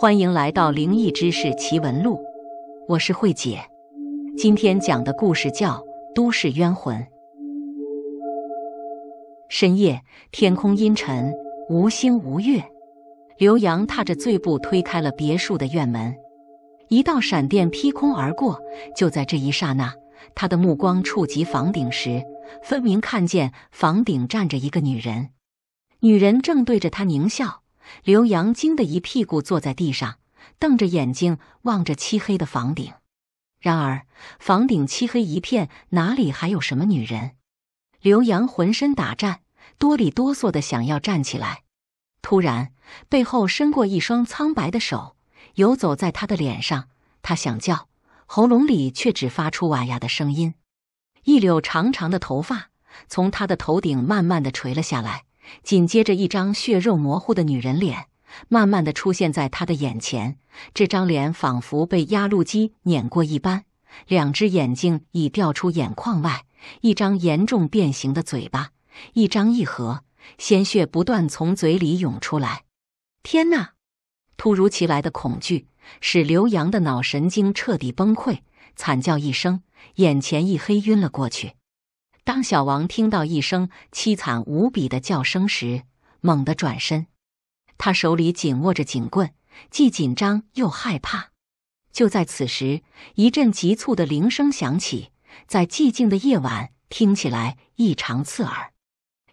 欢迎来到《灵异知识奇闻录》，我是慧姐。今天讲的故事叫《都市冤魂》。深夜，天空阴沉，无星无月。刘洋踏着醉步推开了别墅的院门，一道闪电劈空而过。就在这一刹那，他的目光触及房顶时，分明看见房顶站着一个女人，女人正对着他狞笑。刘洋惊得一屁股坐在地上，瞪着眼睛望着漆黑的房顶。然而，房顶漆黑一片，哪里还有什么女人？刘洋浑身打颤，哆里哆嗦的想要站起来。突然，背后伸过一双苍白的手，游走在他的脸上。他想叫，喉咙里却只发出“哇呀”的声音。一绺长长的头发从他的头顶慢慢的垂了下来。紧接着，一张血肉模糊的女人脸，慢慢的出现在他的眼前。这张脸仿佛被压路机碾过一般，两只眼睛已掉出眼眶外，一张严重变形的嘴巴一张一合，鲜血不断从嘴里涌出来。天哪！突如其来的恐惧使刘洋的脑神经彻底崩溃，惨叫一声，眼前一黑，晕了过去。当小王听到一声凄惨无比的叫声时，猛地转身，他手里紧握着警棍，既紧张又害怕。就在此时，一阵急促的铃声响起，在寂静的夜晚听起来异常刺耳。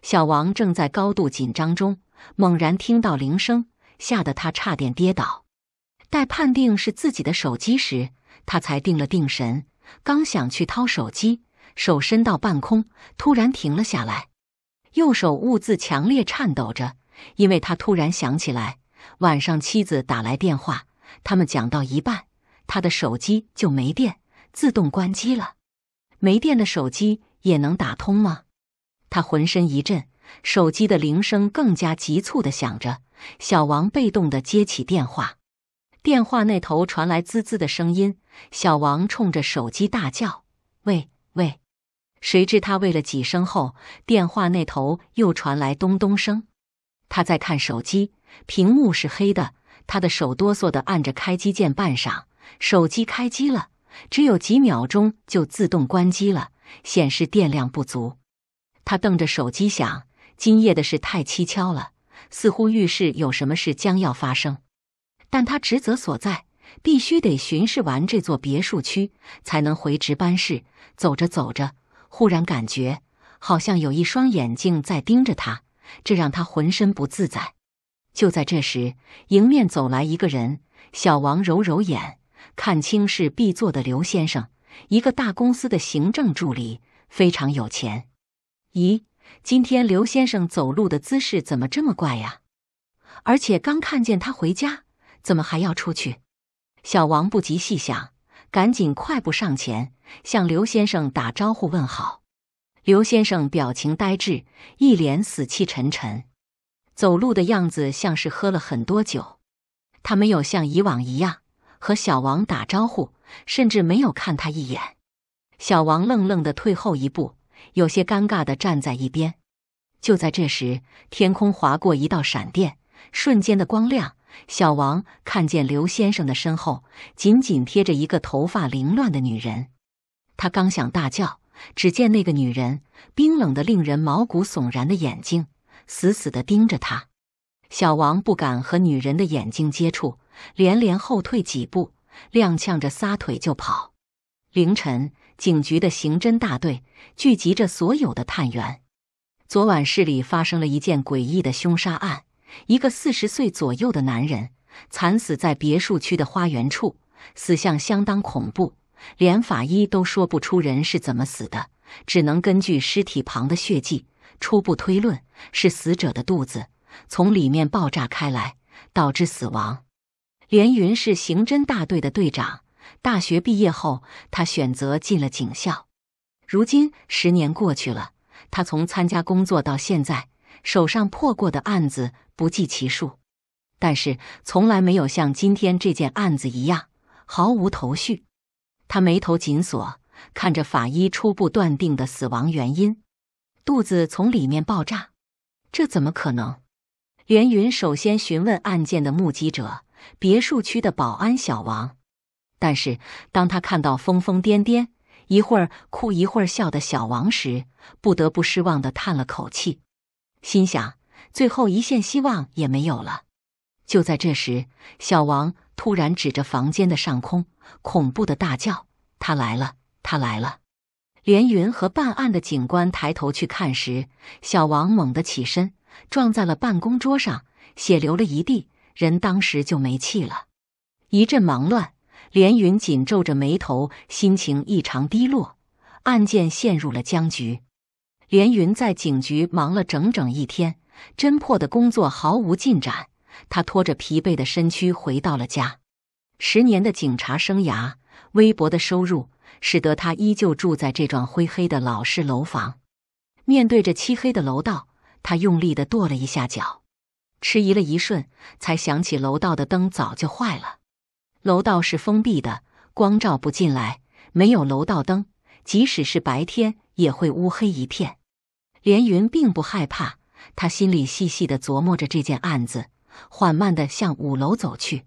小王正在高度紧张中，猛然听到铃声，吓得他差点跌倒。待判定是自己的手机时，他才定了定神，刚想去掏手机。手伸到半空，突然停了下来。右手兀自强烈颤抖着，因为他突然想起来，晚上妻子打来电话，他们讲到一半，他的手机就没电，自动关机了。没电的手机也能打通吗？他浑身一震，手机的铃声更加急促的响着。小王被动的接起电话，电话那头传来滋滋的声音。小王冲着手机大叫：“喂喂！”谁知他喂了几声后，电话那头又传来咚咚声。他在看手机，屏幕是黑的。他的手哆嗦地按着开机键，半晌，手机开机了，只有几秒钟就自动关机了，显示电量不足。他瞪着手机想：今夜的事太蹊跷了，似乎预示有什么事将要发生。但他职责所在，必须得巡视完这座别墅区，才能回值班室。走着走着，忽然感觉好像有一双眼睛在盯着他，这让他浑身不自在。就在这时，迎面走来一个人，小王揉揉眼，看清是 B 座的刘先生，一个大公司的行政助理，非常有钱。咦，今天刘先生走路的姿势怎么这么怪呀？而且刚看见他回家，怎么还要出去？小王不急细想，赶紧快步上前。向刘先生打招呼问好，刘先生表情呆滞，一脸死气沉沉，走路的样子像是喝了很多酒。他没有像以往一样和小王打招呼，甚至没有看他一眼。小王愣愣的退后一步，有些尴尬的站在一边。就在这时，天空划过一道闪电，瞬间的光亮，小王看见刘先生的身后紧紧贴着一个头发凌乱的女人。他刚想大叫，只见那个女人冰冷的、令人毛骨悚然的眼睛死死的盯着他。小王不敢和女人的眼睛接触，连连后退几步，踉跄着撒腿就跑。凌晨，警局的刑侦大队聚集着所有的探员。昨晚市里发生了一件诡异的凶杀案，一个四十岁左右的男人惨死在别墅区的花园处，死相相当恐怖。连法医都说不出人是怎么死的，只能根据尸体旁的血迹初步推论，是死者的肚子从里面爆炸开来导致死亡。连云是刑侦大队的队长，大学毕业后他选择进了警校。如今十年过去了，他从参加工作到现在，手上破过的案子不计其数，但是从来没有像今天这件案子一样毫无头绪。他眉头紧锁，看着法医初步断定的死亡原因，肚子从里面爆炸，这怎么可能？袁云首先询问案件的目击者——别墅区的保安小王，但是当他看到疯疯癫癫、一会儿哭一会儿笑的小王时，不得不失望的叹了口气，心想最后一线希望也没有了。就在这时，小王。突然指着房间的上空，恐怖的大叫：“他来了，他来了！”连云和办案的警官抬头去看时，小王猛地起身，撞在了办公桌上，血流了一地，人当时就没气了。一阵忙乱，连云紧皱着眉头，心情异常低落，案件陷入了僵局。连云在警局忙了整整一天，侦破的工作毫无进展。他拖着疲惫的身躯回到了家。十年的警察生涯，微薄的收入使得他依旧住在这幢灰黑的老式楼房。面对着漆黑的楼道，他用力的跺了一下脚，迟疑了一瞬，才想起楼道的灯早就坏了。楼道是封闭的，光照不进来，没有楼道灯，即使是白天也会乌黑一片。连云并不害怕，他心里细细的琢磨着这件案子。缓慢的向五楼走去，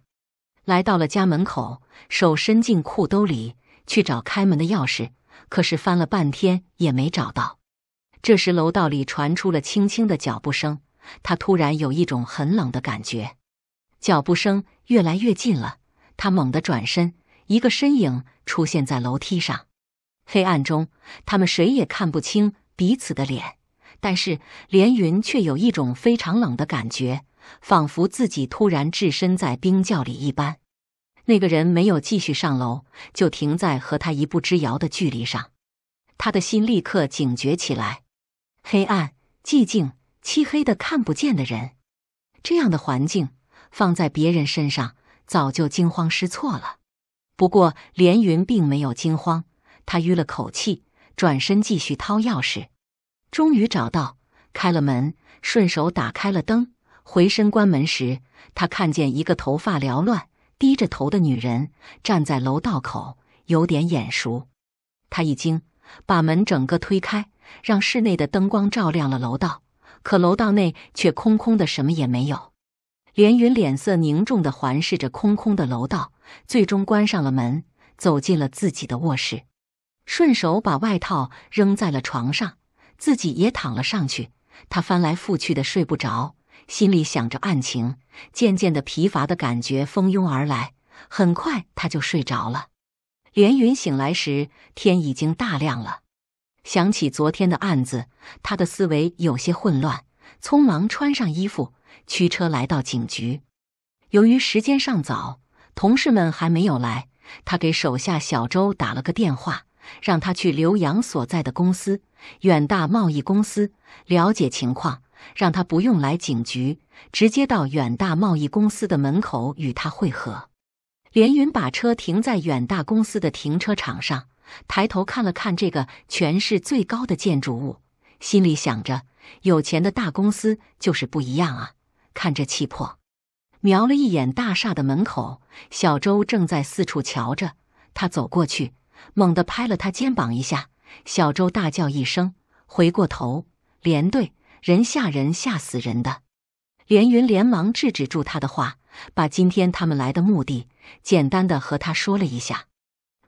来到了家门口，手伸进裤兜里去找开门的钥匙，可是翻了半天也没找到。这时，楼道里传出了轻轻的脚步声，他突然有一种很冷的感觉。脚步声越来越近了，他猛地转身，一个身影出现在楼梯上。黑暗中，他们谁也看不清彼此的脸，但是连云却有一种非常冷的感觉。仿佛自己突然置身在冰窖里一般，那个人没有继续上楼，就停在和他一步之遥的距离上。他的心立刻警觉起来。黑暗、寂静、漆黑的看不见的人，这样的环境放在别人身上早就惊慌失措了。不过，连云并没有惊慌，他吁了口气，转身继续掏钥匙，终于找到，开了门，顺手打开了灯。回身关门时，他看见一个头发缭乱、低着头的女人站在楼道口，有点眼熟。他一惊，把门整个推开，让室内的灯光照亮了楼道。可楼道内却空空的，什么也没有。连云脸色凝重的环视着空空的楼道，最终关上了门，走进了自己的卧室，顺手把外套扔在了床上，自己也躺了上去。他翻来覆去的睡不着。心里想着案情，渐渐的疲乏的感觉蜂拥而来。很快，他就睡着了。连云醒来时，天已经大亮了。想起昨天的案子，他的思维有些混乱。匆忙穿上衣服，驱车来到警局。由于时间尚早，同事们还没有来。他给手下小周打了个电话，让他去刘洋所在的公司——远大贸易公司了解情况。让他不用来警局，直接到远大贸易公司的门口与他会合。连云把车停在远大公司的停车场上，抬头看了看这个全市最高的建筑物，心里想着：有钱的大公司就是不一样啊！看这气魄。瞄了一眼大厦的门口，小周正在四处瞧着。他走过去，猛地拍了他肩膀一下。小周大叫一声，回过头，连队。人吓人，吓死人的。连云连忙制止住他的话，把今天他们来的目的简单的和他说了一下。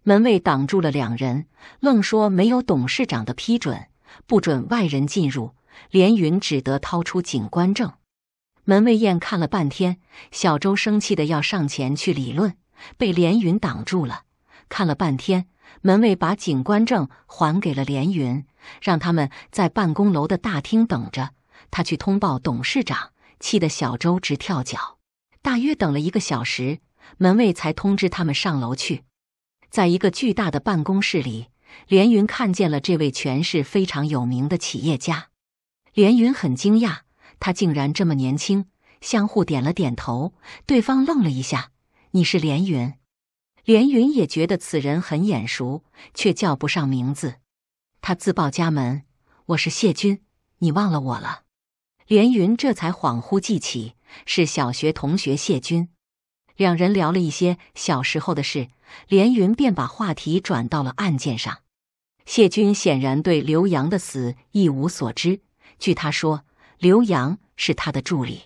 门卫挡住了两人，愣说没有董事长的批准，不准外人进入。连云只得掏出警官证。门卫燕看了半天，小周生气的要上前去理论，被连云挡住了。看了半天。门卫把警官证还给了连云，让他们在办公楼的大厅等着，他去通报董事长。气得小周直跳脚。大约等了一个小时，门卫才通知他们上楼去。在一个巨大的办公室里，连云看见了这位权势非常有名的企业家。连云很惊讶，他竟然这么年轻。相互点了点头，对方愣了一下：“你是连云？”连云也觉得此人很眼熟，却叫不上名字。他自报家门：“我是谢军，你忘了我了？”连云这才恍惚记起，是小学同学谢军。两人聊了一些小时候的事，连云便把话题转到了案件上。谢军显然对刘洋的死一无所知。据他说，刘洋是他的助理，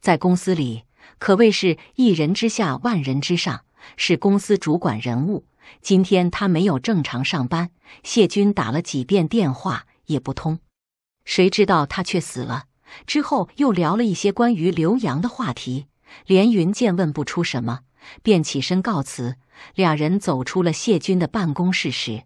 在公司里可谓是一人之下，万人之上。是公司主管人物，今天他没有正常上班。谢军打了几遍电话也不通，谁知道他却死了。之后又聊了一些关于刘洋的话题。连云见问不出什么，便起身告辞。俩人走出了谢军的办公室时，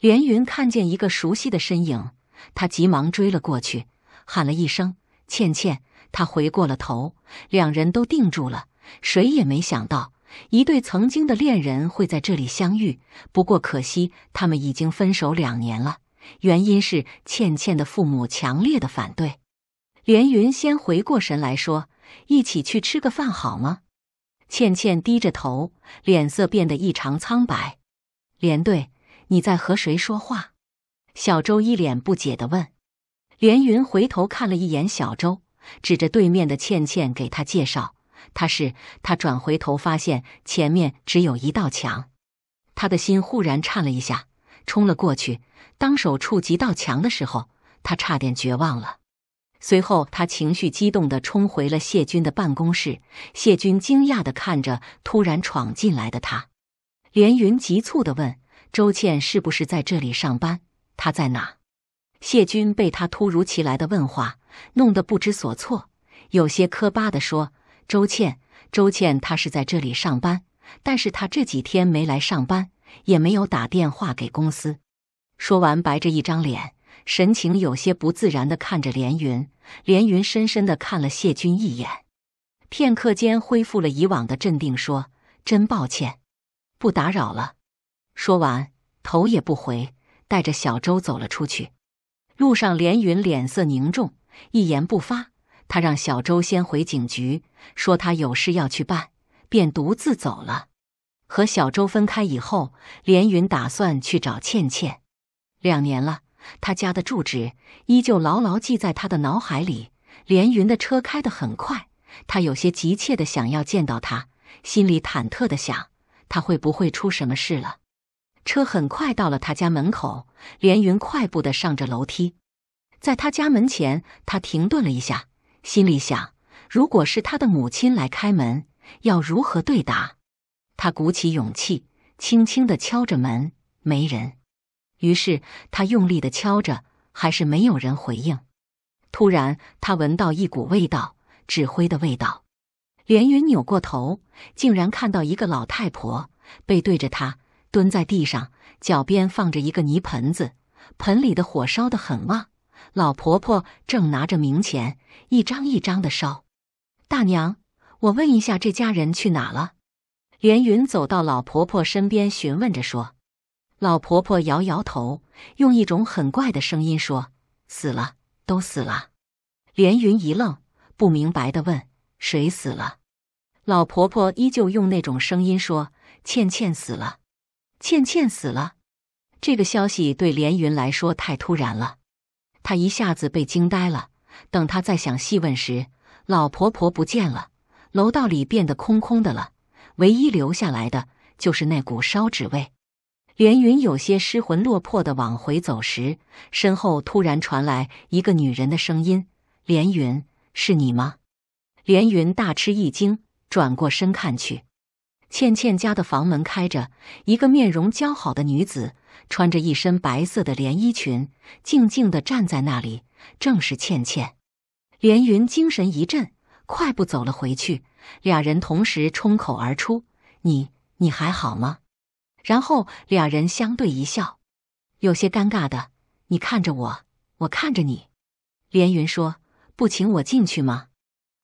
连云看见一个熟悉的身影，他急忙追了过去，喊了一声“倩倩”。他回过了头，两人都定住了，谁也没想到。一对曾经的恋人会在这里相遇，不过可惜他们已经分手两年了。原因是倩倩的父母强烈的反对。连云先回过神来说：“一起去吃个饭好吗？”倩倩低着头，脸色变得异常苍白。连队，你在和谁说话？”小周一脸不解的问。连云回头看了一眼小周，指着对面的倩倩给他介绍。他是他转回头，发现前面只有一道墙，他的心忽然颤了一下，冲了过去。当手触及到墙的时候，他差点绝望了。随后，他情绪激动地冲回了谢军的办公室。谢军惊讶地看着突然闯进来的他，连云急促地问：“周倩是不是在这里上班？她在哪？”谢军被他突如其来的问话弄得不知所措，有些磕巴地说。周倩，周倩，她是在这里上班，但是她这几天没来上班，也没有打电话给公司。说完，白着一张脸，神情有些不自然的看着连云。连云深深的看了谢军一眼，片刻间恢复了以往的镇定，说：“真抱歉，不打扰了。”说完，头也不回，带着小周走了出去。路上，连云脸色凝重，一言不发。他让小周先回警局，说他有事要去办，便独自走了。和小周分开以后，连云打算去找倩倩。两年了，他家的住址依旧牢牢记在他的脑海里。连云的车开得很快，他有些急切的想要见到她，心里忐忑的想，她会不会出什么事了？车很快到了他家门口，连云快步的上着楼梯，在他家门前，他停顿了一下。心里想，如果是他的母亲来开门，要如何对答？他鼓起勇气，轻轻地敲着门，没人。于是他用力地敲着，还是没有人回应。突然，他闻到一股味道，纸灰的味道。连云扭过头，竟然看到一个老太婆背对着他蹲在地上，脚边放着一个泥盆子，盆里的火烧得很旺。老婆婆正拿着冥钱一张一张的烧。大娘，我问一下，这家人去哪了？连云走到老婆婆身边，询问着说：“老婆婆，摇摇头，用一种很怪的声音说：死了，都死了。”连云一愣，不明白的问：“谁死了？”老婆婆依旧用那种声音说：“倩倩死了，倩倩死了。”这个消息对连云来说太突然了。他一下子被惊呆了。等他再想细问时，老婆婆不见了，楼道里变得空空的了。唯一留下来的，就是那股烧纸味。连云有些失魂落魄的往回走时，身后突然传来一个女人的声音：“连云，是你吗？”连云大吃一惊，转过身看去，倩倩家的房门开着，一个面容姣好的女子。穿着一身白色的连衣裙，静静的站在那里，正是倩倩。连云精神一振，快步走了回去。俩人同时冲口而出：“你你还好吗？”然后俩人相对一笑，有些尴尬的：“你看着我，我看着你。”连云说：“不请我进去吗？”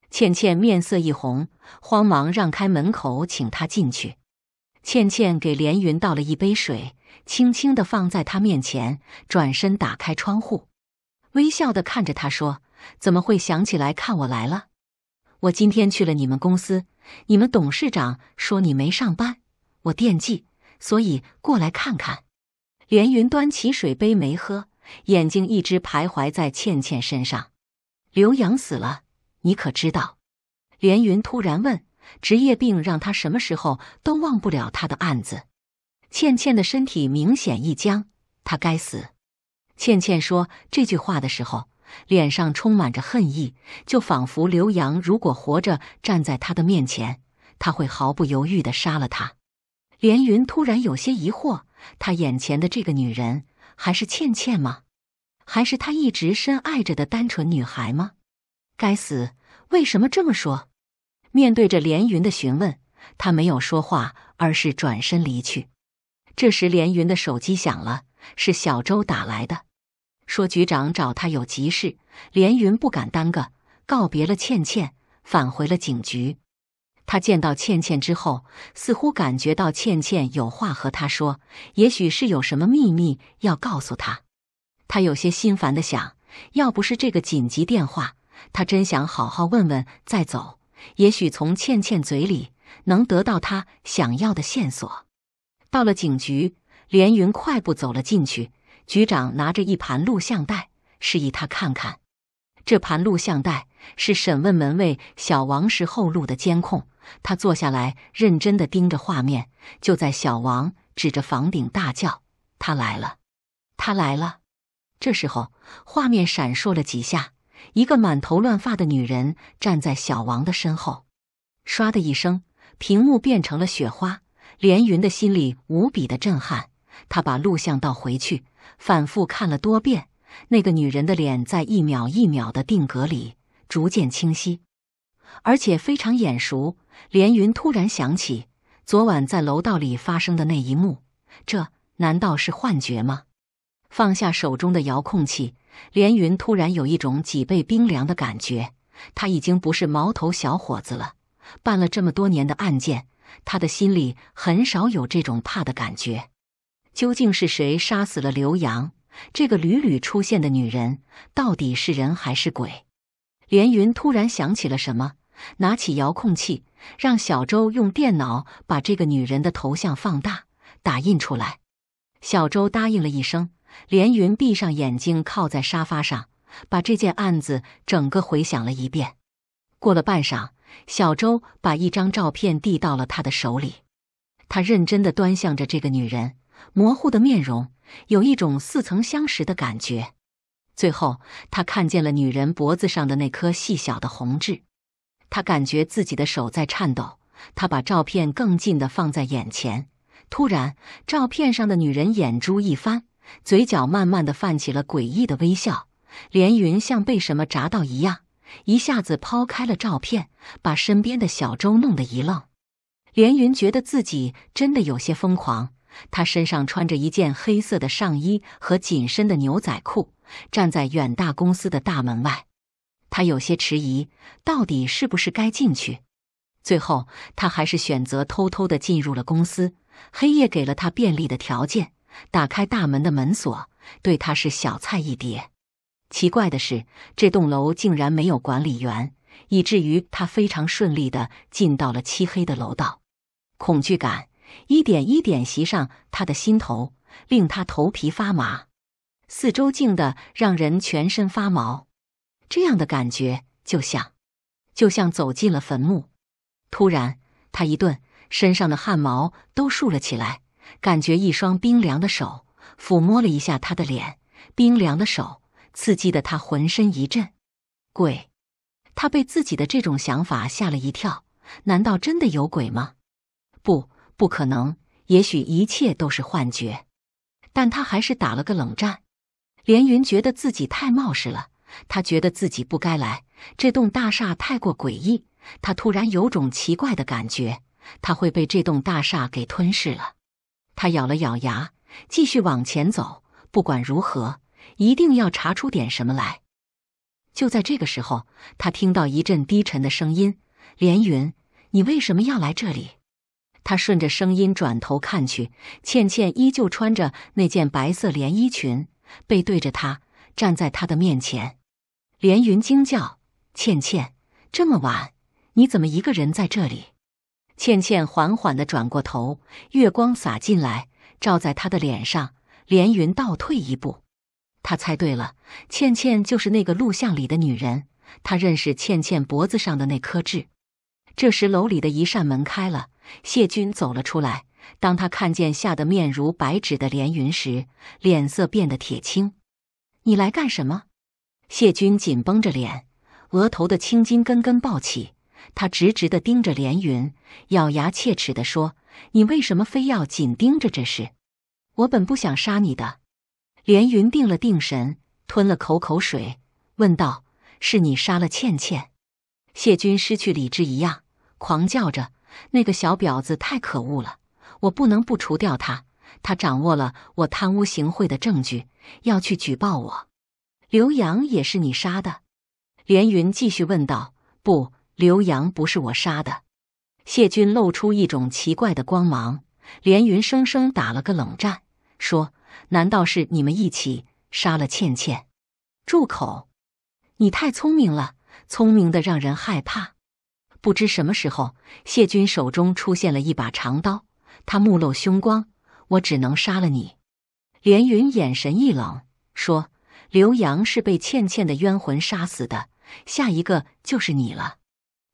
倩倩面色一红，慌忙让开门口，请她进去。倩倩给连云倒了一杯水。轻轻地放在他面前，转身打开窗户，微笑地看着他说：“怎么会想起来看我来了？我今天去了你们公司，你们董事长说你没上班，我惦记，所以过来看看。”连云端起水杯没喝，眼睛一直徘徊在倩倩身上。刘洋死了，你可知道？连云突然问：“职业病让他什么时候都忘不了他的案子。”倩倩的身体明显一僵，她该死。倩倩说这句话的时候，脸上充满着恨意，就仿佛刘洋如果活着站在她的面前，他会毫不犹豫的杀了他。连云突然有些疑惑：，她眼前的这个女人还是倩倩吗？还是她一直深爱着的单纯女孩吗？该死，为什么这么说？面对着连云的询问，她没有说话，而是转身离去。这时，连云的手机响了，是小周打来的，说局长找他有急事。连云不敢耽搁，告别了倩倩，返回了警局。他见到倩倩之后，似乎感觉到倩倩有话和他说，也许是有什么秘密要告诉他。他有些心烦的想，要不是这个紧急电话，他真想好好问问再走，也许从倩倩嘴里能得到他想要的线索。到了警局，连云快步走了进去。局长拿着一盘录像带，示意他看看。这盘录像带是审问门卫小王时候录的监控。他坐下来，认真的盯着画面。就在小王指着房顶大叫：“他来了，他来了！”这时候，画面闪烁了几下，一个满头乱发的女人站在小王的身后。唰的一声，屏幕变成了雪花。连云的心里无比的震撼，他把录像倒回去，反复看了多遍。那个女人的脸在一秒一秒的定格里逐渐清晰，而且非常眼熟。连云突然想起昨晚在楼道里发生的那一幕，这难道是幻觉吗？放下手中的遥控器，连云突然有一种脊背冰凉的感觉。他已经不是毛头小伙子了，办了这么多年的案件。他的心里很少有这种怕的感觉。究竟是谁杀死了刘洋？这个屡屡出现的女人到底是人还是鬼？连云突然想起了什么，拿起遥控器，让小周用电脑把这个女人的头像放大、打印出来。小周答应了一声。连云闭上眼睛，靠在沙发上，把这件案子整个回想了一遍。过了半晌。小周把一张照片递到了他的手里，他认真的端详着这个女人模糊的面容，有一种似曾相识的感觉。最后，他看见了女人脖子上的那颗细小的红痣，他感觉自己的手在颤抖。他把照片更近的放在眼前，突然，照片上的女人眼珠一翻，嘴角慢慢的泛起了诡异的微笑。连云像被什么扎到一样。一下子抛开了照片，把身边的小周弄得一愣。连云觉得自己真的有些疯狂。他身上穿着一件黑色的上衣和紧身的牛仔裤，站在远大公司的大门外。他有些迟疑，到底是不是该进去？最后，他还是选择偷偷的进入了公司。黑夜给了他便利的条件，打开大门的门锁，对他是小菜一碟。奇怪的是，这栋楼竟然没有管理员，以至于他非常顺利地进到了漆黑的楼道。恐惧感一点一点袭上他的心头，令他头皮发麻。四周静得让人全身发毛，这样的感觉就像就像走进了坟墓。突然，他一顿，身上的汗毛都竖了起来，感觉一双冰凉的手抚摸了一下他的脸，冰凉的手。刺激的他浑身一震，鬼！他被自己的这种想法吓了一跳。难道真的有鬼吗？不，不可能。也许一切都是幻觉。但他还是打了个冷战。连云觉得自己太冒失了，他觉得自己不该来这栋大厦，太过诡异。他突然有种奇怪的感觉，他会被这栋大厦给吞噬了。他咬了咬牙，继续往前走。不管如何。一定要查出点什么来。就在这个时候，他听到一阵低沉的声音：“连云，你为什么要来这里？”他顺着声音转头看去，倩倩依旧穿着那件白色连衣裙，背对着他站在他的面前。连云惊叫：“倩倩，这么晚，你怎么一个人在这里？”倩倩缓缓的转过头，月光洒进来，照在她的脸上。连云倒退一步。他猜对了，倩倩就是那个录像里的女人。他认识倩倩脖子上的那颗痣。这时楼里的一扇门开了，谢军走了出来。当他看见吓得面如白纸的连云时，脸色变得铁青。“你来干什么？”谢军紧绷着脸，额头的青筋根根暴起。他直直的盯着连云，咬牙切齿地说：“你为什么非要紧盯着这事？我本不想杀你的。”连云定了定神，吞了口口水，问道：“是你杀了倩倩？”谢军失去理智一样，狂叫着：“那个小婊子太可恶了，我不能不除掉他！他掌握了我贪污行贿的证据，要去举报我。”刘洋也是你杀的？连云继续问道：“不，刘洋不是我杀的。”谢军露出一种奇怪的光芒，连云生生打了个冷战，说。难道是你们一起杀了倩倩？住口！你太聪明了，聪明的让人害怕。不知什么时候，谢军手中出现了一把长刀，他目露凶光。我只能杀了你。连云眼神一冷，说：“刘洋是被倩倩的冤魂杀死的，下一个就是你了。”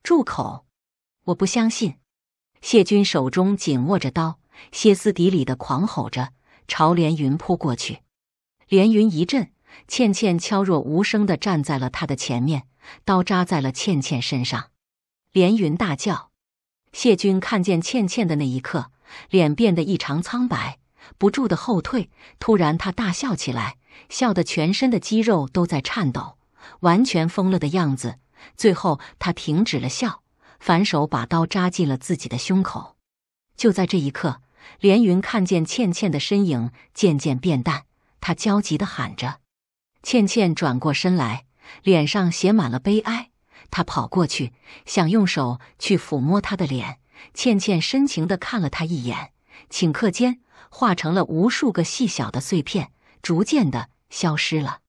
住口！我不相信。谢军手中紧握着刀，歇斯底里的狂吼着。朝连云扑过去，连云一震，倩倩悄若无声的站在了他的前面，刀扎在了倩倩身上。连云大叫，谢军看见倩倩的那一刻，脸变得异常苍白，不住的后退。突然，他大笑起来，笑得全身的肌肉都在颤抖，完全疯了的样子。最后，他停止了笑，反手把刀扎进了自己的胸口。就在这一刻。连云看见倩倩的身影渐渐变淡，她焦急地喊着：“倩倩！”转过身来，脸上写满了悲哀。她跑过去，想用手去抚摸她的脸。倩倩深情地看了她一眼，顷刻间化成了无数个细小的碎片，逐渐地消失了。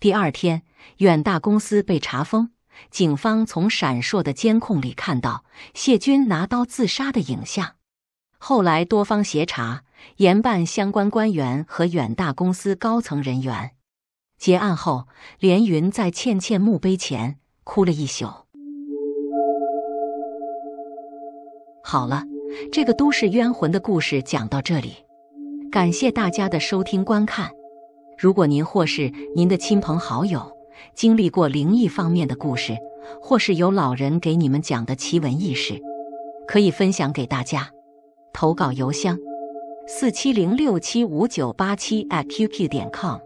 第二天，远大公司被查封，警方从闪烁的监控里看到谢军拿刀自杀的影像。后来，多方协查，严办相关官员和远大公司高层人员。结案后，连云在倩倩墓碑前哭了一宿。好了，这个都市冤魂的故事讲到这里，感谢大家的收听观看。如果您或是您的亲朋好友经历过灵异方面的故事，或是有老人给你们讲的奇闻异事，可以分享给大家。投稿邮箱：四七零六七五九八七 @qq 点 com。